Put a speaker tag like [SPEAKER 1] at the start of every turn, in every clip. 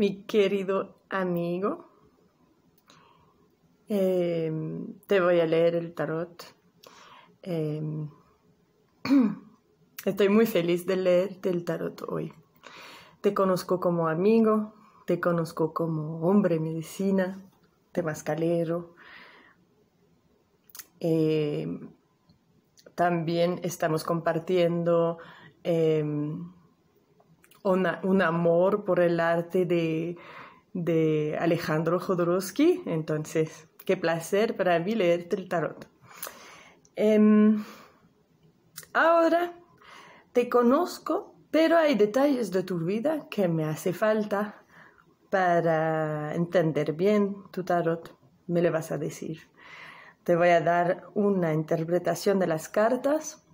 [SPEAKER 1] mi querido amigo. Em, te voy a leer el tarot. Em, estoy muy feliz de leerte el tarot hoy. Te conozco como amigo, te conozco como hombre medicina, temascalero. Eh, em, también estamos compartiendo un amor por el arte de, Alejandro Jodorowsky. Entonces, qué placer para mí leerte el tarot. Em, ahora te conozco, pero hay detalles de tu vida que me hace falta para entender bien tu tarot. Me le vas a decir. Te voy a dar una interpretación de las cartas.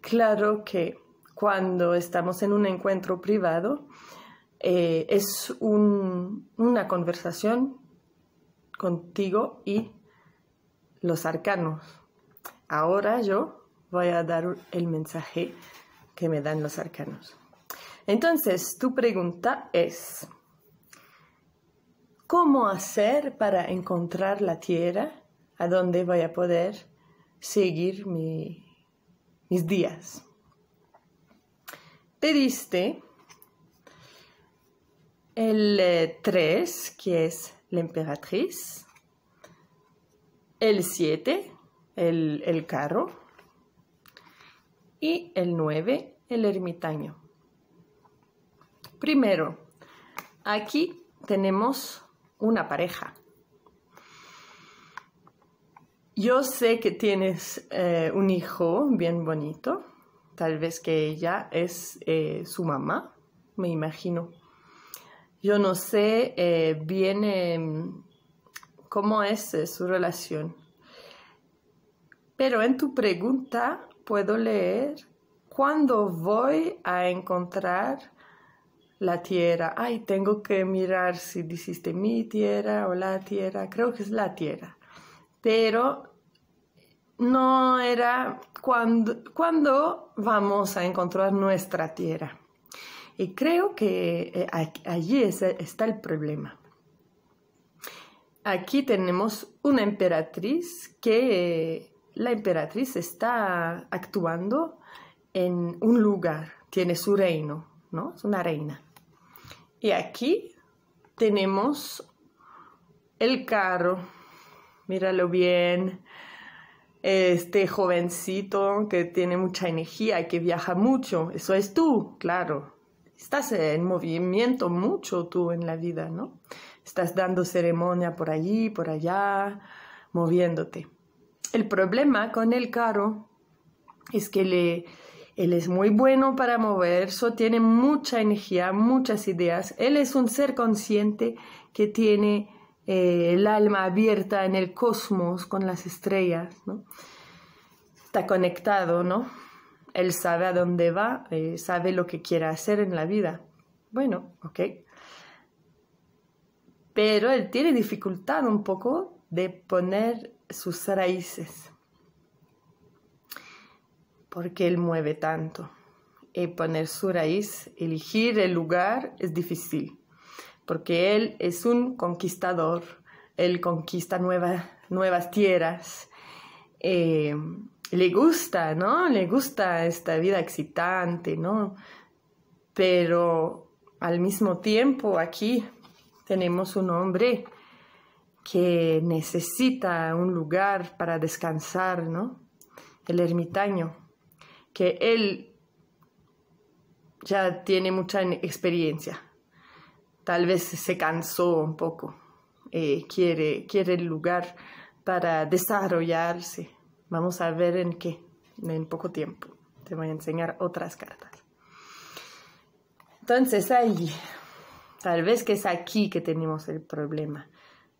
[SPEAKER 1] Claro que cuando estamos en un encuentro privado, eh, es una conversación contigo y los arcanos. Ahora yo voy a dar el mensaje que me dan los arcanos. Entonces, tu pregunta es, ¿cómo hacer para encontrar la tierra a donde voy a poder seguir mis días? diste el 3, eh, que es la emperatriz, el 7, el, carro, y el 9, el ermitaño. Primero, aquí tenemos una pareja. Yo sé que tienes eh, un hijo bien bonito, Tal vez que ella es eh, su mamá, me imagino. Yo no sé eh, bien em, cómo es eh, su relación. Pero en tu pregunta puedo leer cuándo voy a encontrar la tierra. Ay, tengo que mirar si dijiste mi tierra o la tierra. Creo que es la tierra. Pero no era cuando, cuando vamos a encontrar nuestra tierra. Y creo que eh, allí está el problema. Aquí tenemos una emperatriz que la emperatriz está actuando en un lugar, tiene su reino, ¿no? Es una reina. Y aquí tenemos el carro, míralo bien, este jovencito que tiene mucha energía y que viaja mucho. Eso es tú, claro. Estás en movimiento mucho tú en la vida, ¿no? Estás dando ceremonia por allí, por allá, moviéndote. El problema con el caro es que le, él es muy bueno para moverse, tiene mucha energía, muchas ideas. Él es un ser consciente que tiene eh, el alma abierta en el cosmos con las estrellas, Está conectado, ¿no? Él sabe a dónde va, eh, sabe lo que quiere hacer en la vida. Bueno, ok. Pero él tiene dificultad un poco de poner sus raíces. Porque él mueve tanto. Y eh, poner su raíz, elegir el lugar es difícil porque él es un conquistador, él conquista nuevas tierras, eh, le gusta, ¿no? Le gusta esta vida excitante, ¿no? Pero al mismo tiempo aquí tenemos un hombre que necesita un lugar para descansar, ¿no? El ermitaño, que él ya tiene mucha experiencia, tal vez se cansó un poco, eh, quiere, quiere el lugar para desarrollarse. Vamos a ver en qué, en poco tiempo. Te voy a enseñar otras cartas. Entonces ahí, tal vez que es aquí que tenemos el problema.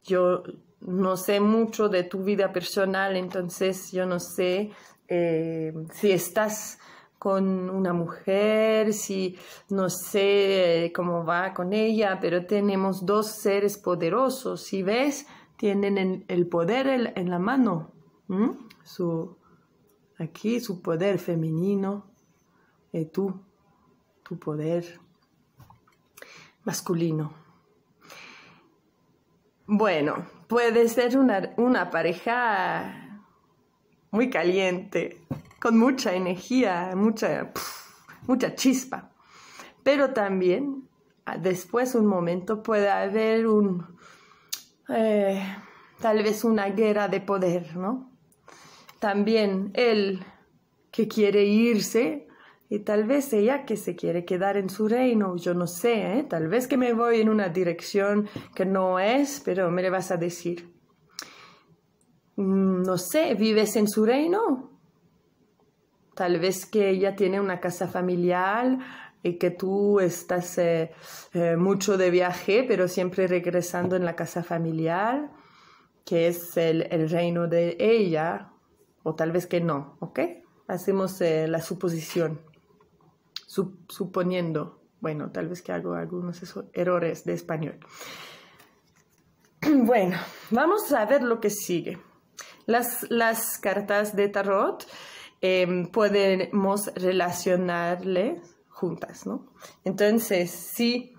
[SPEAKER 1] Yo no sé mucho de tu vida personal, entonces yo no sé eh, si estás con una mujer, si no sé cómo va con ella, pero tenemos dos seres poderosos. Si ves, tienen el poder en la mano, su, aquí su poder femenino y eh, tú, tu poder masculino. Bueno, puede ser una, una pareja muy caliente con mucha energía, mucha, mucha chispa. Pero también, ah, después un momento, puede haber un, eh, tal vez una guerra de poder, ¿no? También él que quiere irse y tal vez ella que se quiere quedar en su reino, yo no sé, ¿eh? tal vez que me voy en una dirección que no es, pero me le vas a decir. Mm, no sé, ¿vives en su reino? tal vez que ella tiene una casa familiar y que tú estás eh, eh, mucho de viaje, pero siempre regresando en la casa familiar, que es el, reino de ella, o tal vez que no, ¿ok? Hacemos eh, la suposición, suponiendo, bueno, tal vez que hago algunos errores de español. Bueno, vamos a ver lo que sigue. Las, las cartas de tarot Em, podemos relacionarle juntas, Entonces, si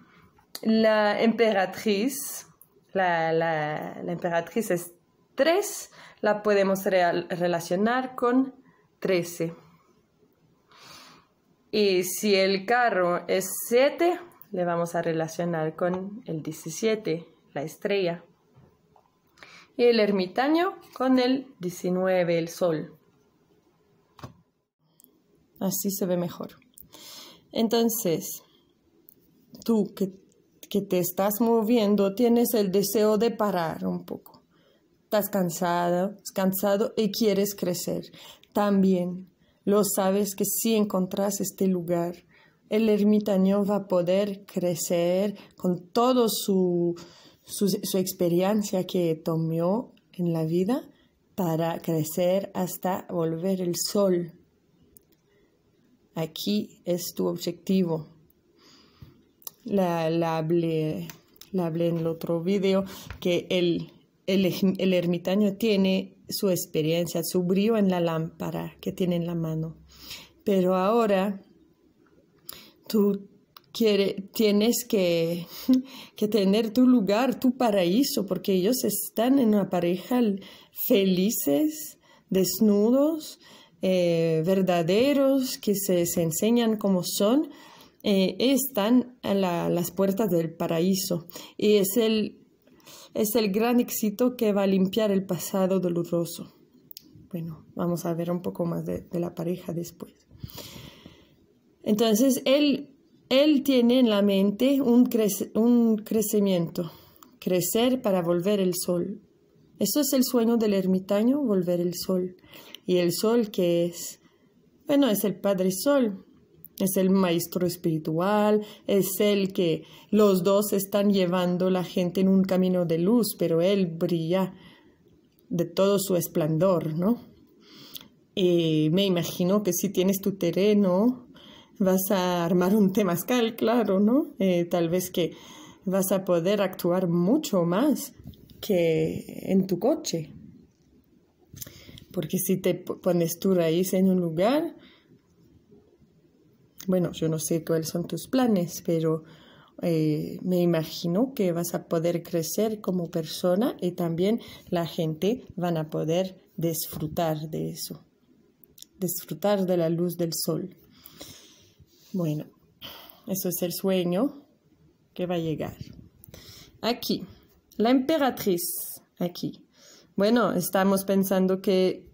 [SPEAKER 1] la emperatriz, la, emperatriz es 3, la podemos relacionar con 13. Y si el carro es 7, le vamos a relacionar con el 17, la estrella. Y el ermitaño con el 19, el sol. Así se ve mejor. Entonces, tú que, te estás moviendo, tienes el deseo de parar un poco. Estás cansado, cansado y quieres crecer. También lo sabes que si encontrás este lugar, el ermitaño va a poder crecer con toda su, su, experiencia que tomó en la vida para crecer hasta volver el sol Aquí es tu objetivo. La, hablé, en el otro video que el, el, ermitaño tiene su experiencia, su brío en la lámpara que tiene en la mano. Pero ahora tú tienes que, que, tener tu lugar, tu paraíso, porque ellos están en una pareja felices, desnudos, eh, verdaderos que se, enseñan como son, eh, están a las puertas del paraíso. Y es el, es el gran éxito que va a limpiar el pasado doloroso. Bueno, vamos a ver un poco más de, la pareja después. Entonces, él, él tiene en la mente un, un crecimiento, crecer para volver el sol. Eso es el sueño del ermitaño, volver el sol y el sol que es, bueno, es el Padre Sol, es el maestro espiritual, es el que los dos están llevando la gente en un camino de luz, pero él brilla de todo su esplendor, ¿no? Y me imagino que si tienes tu terreno, vas a armar un temazcal, claro, ¿no? Eh, tal vez que vas a poder actuar mucho más que en tu coche, porque si te pones tu raíz en un lugar, bueno, yo no sé cuáles son tus planes, pero eh, me imagino que vas a poder crecer como persona y también la gente van a poder disfrutar de eso, disfrutar de la luz del sol. Bueno, eso es el sueño que va a llegar. Aquí, la emperatriz, aquí bueno, estamos pensando que,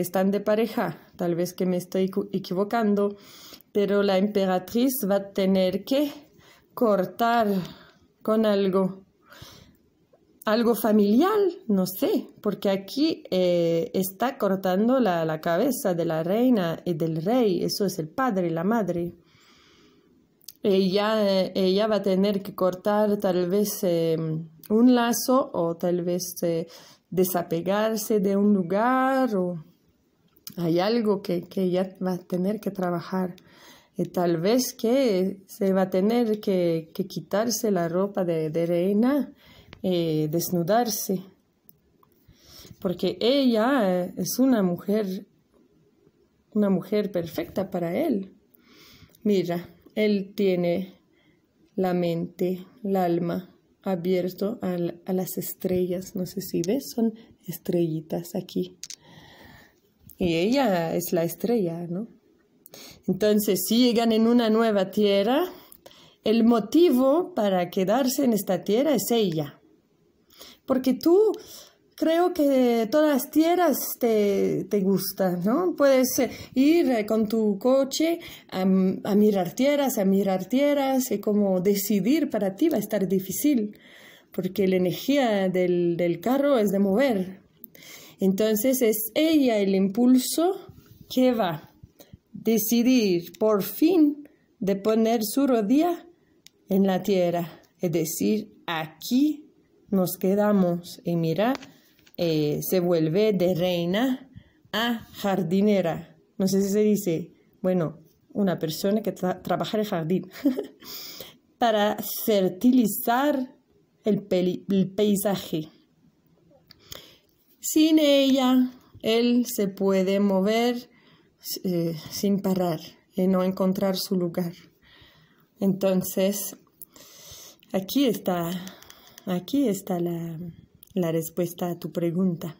[SPEAKER 1] están de pareja, tal vez que me estoy equivocando, pero la emperatriz va a tener que cortar con algo, algo familiar, no sé, porque aquí eh, está cortando la, cabeza de la reina y eh, del rey, eso es el padre y la madre ella, eh, ella va a tener que cortar tal vez un lazo o tal vez desapegarse de un lugar o hay algo que, ella va a tener que trabajar. Y eh, tal vez que se va a tener que, quitarse la ropa de, reina, eh, desnudarse, porque ella eh, es una mujer, una mujer perfecta para él. Mira, él tiene la mente, el alma, abierto a, a, las estrellas. No sé si ves, son estrellitas aquí. Y ella es la estrella, ¿no? Entonces, si llegan en una nueva tierra, el motivo para quedarse en esta tierra es ella. Porque tú creo que todas las tierras te, te gustan, ¿no? Puedes eh, ir eh, con tu coche a, mirar tierras, a mirar tierras, y como decidir para ti va a estar difícil, porque la energía del, del carro es de mover. Entonces es ella el impulso que va a decidir por fin de poner su rodilla en la tierra, es decir, aquí nos quedamos y mirar eh, se vuelve de reina a jardinera. No sé si se dice, bueno, una persona que trabaja en el jardín. para fertilizar el, paisaje. Sin ella, él se puede mover eh, sin parar y no encontrar su lugar. Entonces, aquí está, aquí está la, la respuesta a tu pregunta.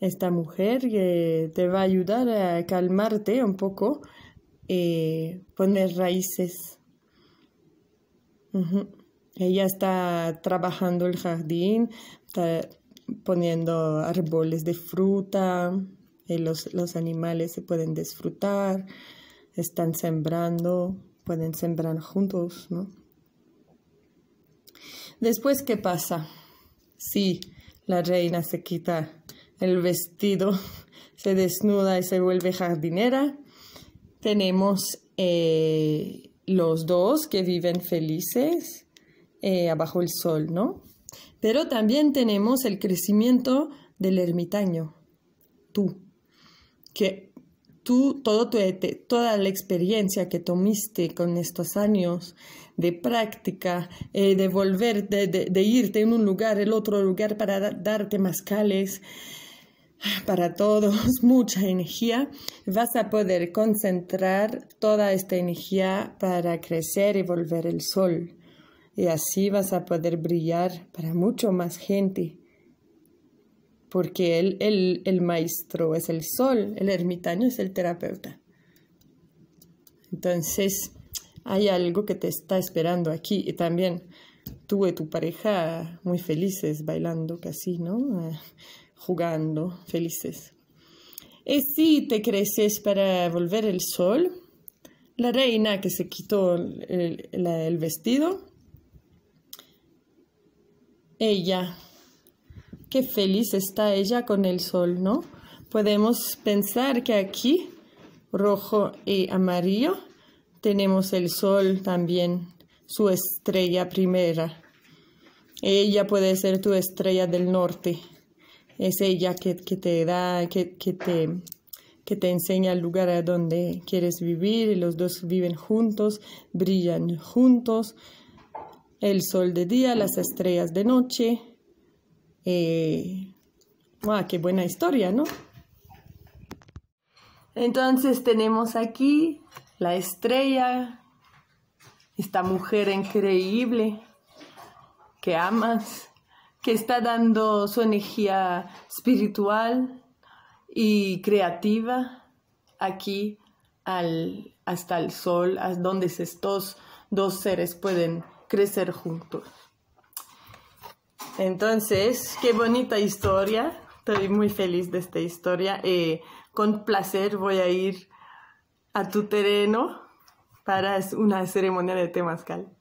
[SPEAKER 1] Esta mujer eh, te va a ayudar a calmarte un poco, y eh, poner raíces. Ella está trabajando el jardín, está poniendo árboles de fruta, y eh, los, los animales se pueden disfrutar, están sembrando, pueden sembrar juntos, ¿no? Después, ¿qué pasa? Sí, la reina se quita el vestido, se desnuda y se vuelve jardinera. Tenemos eh, los dos que viven felices eh, abajo bajo el sol, ¿no? Pero también tenemos el crecimiento del ermitaño, tú, que tú, todo tu, toda la experiencia que tomiste con estos años de práctica, eh, de volver, de, irte en un lugar, el otro lugar para darte más cales para todos, mucha energía, vas a poder concentrar toda esta energía para crecer y volver el sol. Y así vas a poder brillar para mucho más gente porque el, maestro es el sol, el ermitaño es el terapeuta. Entonces, hay algo que te está esperando aquí. Y también tuve tu pareja muy felices bailando casi, ¿no? jugando, felices. Y eh, si te creces para volver el sol, la reina que se quitó el vestido, ella qué feliz está ella con el sol, ¿no? Podemos pensar que aquí, rojo y amarillo, tenemos el sol también, su estrella primera. Ella puede ser tu estrella del norte. Es ella que, te da, que, te, que te enseña el lugar a donde quieres vivir. Y los dos viven juntos, brillan juntos. El sol de día, las estrellas de noche. Eh, ah, qué buena historia, ¿no? Entonces tenemos aquí la estrella, esta mujer increíble que amas, que está dando su energía espiritual y creativa aquí hasta el sol, a donde estos dos seres pueden crecer juntos. Entonces, qué bonita historia. Estoy muy feliz de esta historia. Eh, con placer voy a ir a tu terreno para una ceremonia de temazcal.